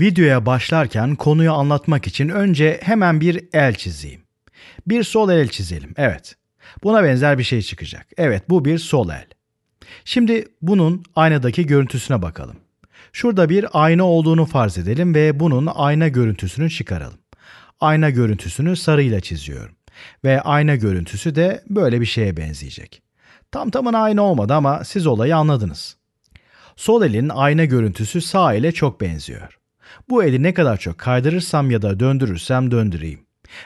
Videoya başlarken konuyu anlatmak için önce hemen bir el çizeyim. Bir sol el çizelim, evet. Buna benzer bir şey çıkacak. Evet, bu bir sol el. Şimdi bunun aynadaki görüntüsüne bakalım. Şurada bir ayna olduğunu farz edelim ve bunun ayna görüntüsünü çıkaralım. Ayna görüntüsünü sarıyla çiziyorum. Ve ayna görüntüsü de böyle bir şeye benzeyecek. Tam tamına ayna olmadı ama siz olayı anladınız. Sol elin ayna görüntüsü sağ ile çok benziyor. Bu eli ne kadar çok kaydırırsam ya da döndürürsem döndüreyim.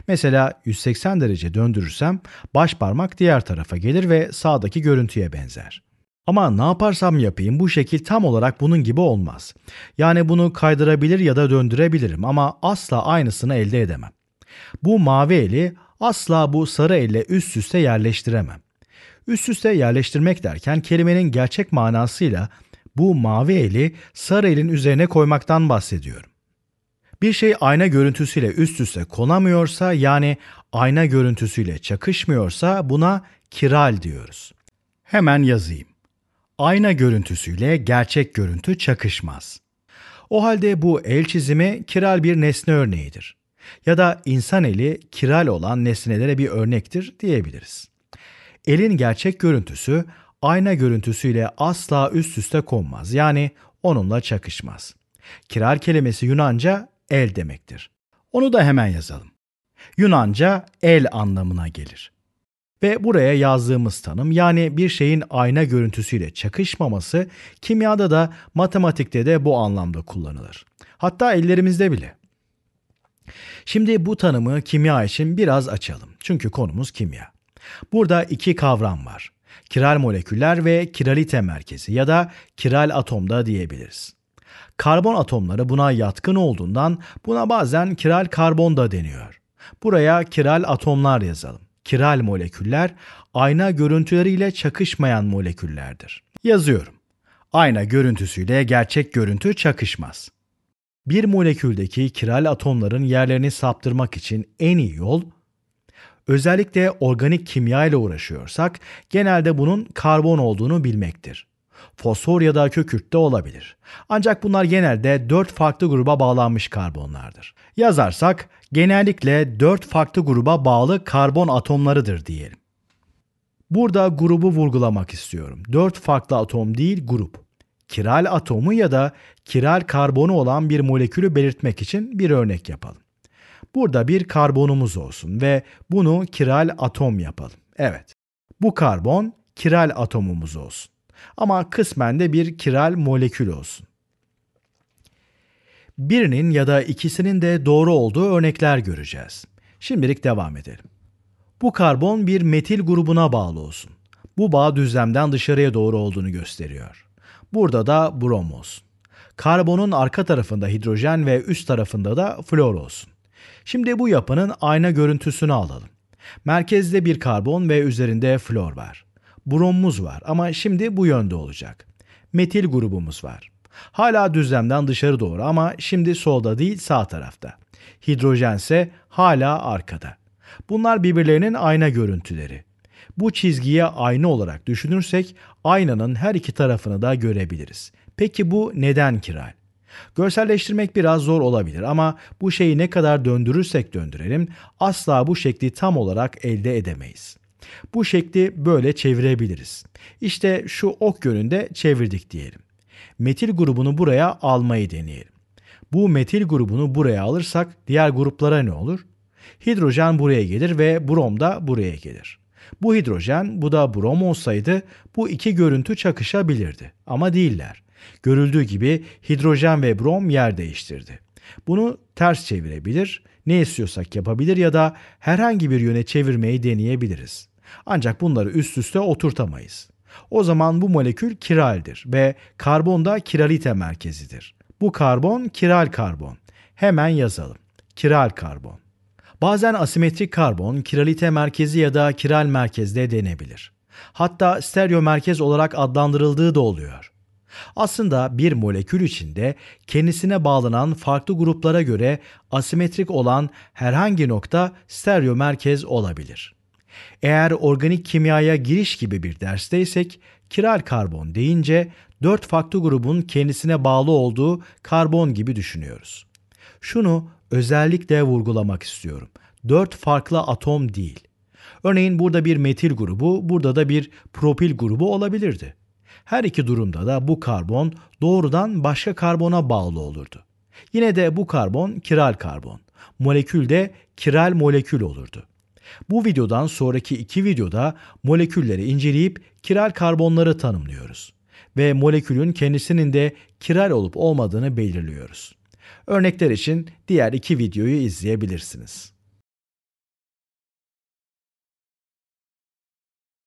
Mesela 180 derece döndürürsem baş parmak diğer tarafa gelir ve sağdaki görüntüye benzer. Ama ne yaparsam yapayım bu şekil tam olarak bunun gibi olmaz. Yani bunu kaydırabilir ya da döndürebilirim ama asla aynısını elde edemem. Bu mavi eli asla bu sarı elle üst üste yerleştiremem. Üst üste yerleştirmek derken kelimenin gerçek manasıyla bu mavi eli sarı elin üzerine koymaktan bahsediyorum. Bir şey ayna görüntüsüyle üst üste konamıyorsa yani ayna görüntüsüyle çakışmıyorsa buna kiral diyoruz. Hemen yazayım. Ayna görüntüsüyle gerçek görüntü çakışmaz. O halde bu el çizimi kiral bir nesne örneğidir. Ya da insan eli kiral olan nesnelere bir örnektir diyebiliriz. Elin gerçek görüntüsü ayna görüntüsüyle asla üst üste konmaz. Yani onunla çakışmaz. Kirar kelimesi Yunanca el demektir. Onu da hemen yazalım. Yunanca el anlamına gelir. Ve buraya yazdığımız tanım yani bir şeyin ayna görüntüsüyle çakışmaması kimyada da matematikte de bu anlamda kullanılır. Hatta ellerimizde bile. Şimdi bu tanımı kimya için biraz açalım. Çünkü konumuz kimya. Burada iki kavram var. Kiral moleküller ve kiralite merkezi ya da kiral atomda diyebiliriz. Karbon atomları buna yatkın olduğundan buna bazen kiral karbon da deniyor. Buraya kiral atomlar yazalım. Kiral moleküller ayna görüntüleriyle çakışmayan moleküllerdir. Yazıyorum. Ayna görüntüsüyle gerçek görüntü çakışmaz. Bir moleküldeki kiral atomların yerlerini saptırmak için en iyi yol Özellikle organik kimya ile uğraşıyorsak genelde bunun karbon olduğunu bilmektir. Fosfor ya da kökürt de olabilir. Ancak bunlar genelde 4 farklı gruba bağlanmış karbonlardır. Yazarsak genellikle 4 farklı gruba bağlı karbon atomlarıdır diyelim. Burada grubu vurgulamak istiyorum. 4 farklı atom değil grup. Kiral atomu ya da kiral karbonu olan bir molekülü belirtmek için bir örnek yapalım. Burada bir karbonumuz olsun ve bunu kiral atom yapalım. Evet. Bu karbon kiral atomumuz olsun. Ama kısmen de bir kiral molekül olsun. Birinin ya da ikisinin de doğru olduğu örnekler göreceğiz. Şimdilik devam edelim. Bu karbon bir metil grubuna bağlı olsun. Bu bağ düzlemden dışarıya doğru olduğunu gösteriyor. Burada da brom olsun. Karbonun arka tarafında hidrojen ve üst tarafında da flor olsun. Şimdi bu yapının ayna görüntüsünü alalım. Merkezde bir karbon ve üzerinde flor var. Bromumuz var ama şimdi bu yönde olacak. Metil grubumuz var. Hala düzlemden dışarı doğru ama şimdi solda değil sağ tarafta. Hidrojense hala arkada. Bunlar birbirlerinin ayna görüntüleri. Bu çizgiye ayna olarak düşünürsek aynanın her iki tarafını da görebiliriz. Peki bu neden kiral? Görselleştirmek biraz zor olabilir ama bu şeyi ne kadar döndürürsek döndürelim asla bu şekli tam olarak elde edemeyiz. Bu şekli böyle çevirebiliriz. İşte şu ok yönünde çevirdik diyelim. Metil grubunu buraya almayı deneyelim. Bu metil grubunu buraya alırsak diğer gruplara ne olur? Hidrojen buraya gelir ve brom da buraya gelir. Bu hidrojen bu da brom olsaydı bu iki görüntü çakışabilirdi ama değiller. Görüldüğü gibi hidrojen ve brom yer değiştirdi. Bunu ters çevirebilir, ne istiyorsak yapabilir ya da herhangi bir yöne çevirmeyi deneyebiliriz. Ancak bunları üst üste oturtamayız. O zaman bu molekül kiraldir ve karbon da kiralite merkezidir. Bu karbon kiral karbon. Hemen yazalım. Kiral karbon. Bazen asimetrik karbon kiralite merkezi ya da kiral merkezde denebilir. Hatta stereo merkez olarak adlandırıldığı da oluyor. Aslında bir molekül içinde kendisine bağlanan farklı gruplara göre asimetrik olan herhangi nokta stereo merkez olabilir. Eğer organik kimyaya giriş gibi bir dersteysek, kiral karbon deyince dört farklı grubun kendisine bağlı olduğu karbon gibi düşünüyoruz. Şunu özellikle vurgulamak istiyorum. Dört farklı atom değil. Örneğin burada bir metil grubu, burada da bir propil grubu olabilirdi. Her iki durumda da bu karbon doğrudan başka karbona bağlı olurdu. Yine de bu karbon kiral karbon. Molekül de kiral molekül olurdu. Bu videodan sonraki iki videoda molekülleri inceleyip kiral karbonları tanımlıyoruz ve molekülün kendisinin de kiral olup olmadığını belirliyoruz. Örnekler için diğer iki videoyu izleyebilirsiniz.